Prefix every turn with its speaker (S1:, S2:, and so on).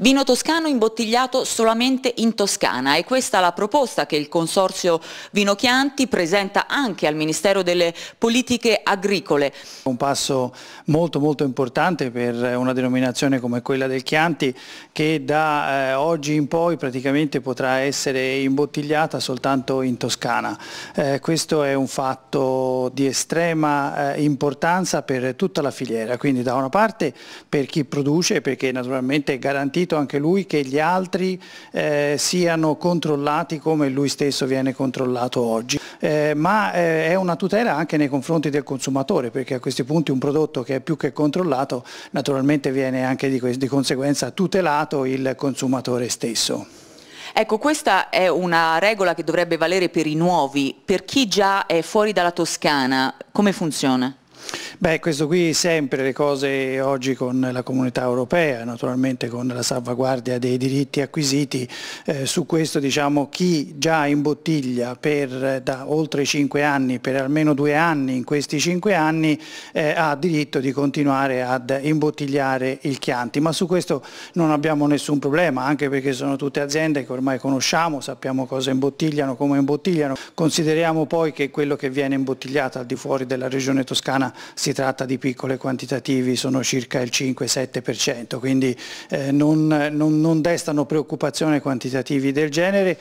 S1: Vino toscano imbottigliato solamente in Toscana e questa è la proposta che il Consorzio Vino Chianti presenta anche al Ministero delle Politiche Agricole.
S2: Un passo molto molto importante per una denominazione come quella del Chianti che da eh, oggi in poi praticamente potrà essere imbottigliata soltanto in Toscana. Eh, questo è un fatto di estrema eh, importanza per tutta la filiera, quindi da una parte per chi produce perché naturalmente è garantito convinto anche lui che gli altri eh, siano controllati come lui stesso viene controllato oggi, eh, ma eh, è una tutela anche nei confronti del consumatore perché a questi punti un prodotto che è più che controllato naturalmente viene anche di, di conseguenza tutelato il consumatore stesso.
S1: Ecco, questa è una regola che dovrebbe valere per i nuovi, per chi già è fuori dalla Toscana, come funziona?
S2: Beh, questo qui sempre le cose oggi con la comunità europea, naturalmente con la salvaguardia dei diritti acquisiti, eh, su questo diciamo chi già in bottiglia per da oltre 5 anni, per almeno 2 anni in questi 5 anni eh, ha diritto di continuare ad imbottigliare il Chianti, ma su questo non abbiamo nessun problema, anche perché sono tutte aziende che ormai conosciamo, sappiamo cosa imbottigliano, come imbottigliano, consideriamo poi che quello che viene imbottigliato al di fuori della regione toscana si tratta di piccole quantitativi, sono circa il 5-7%, quindi eh, non, non, non destano preoccupazione quantitativi del genere.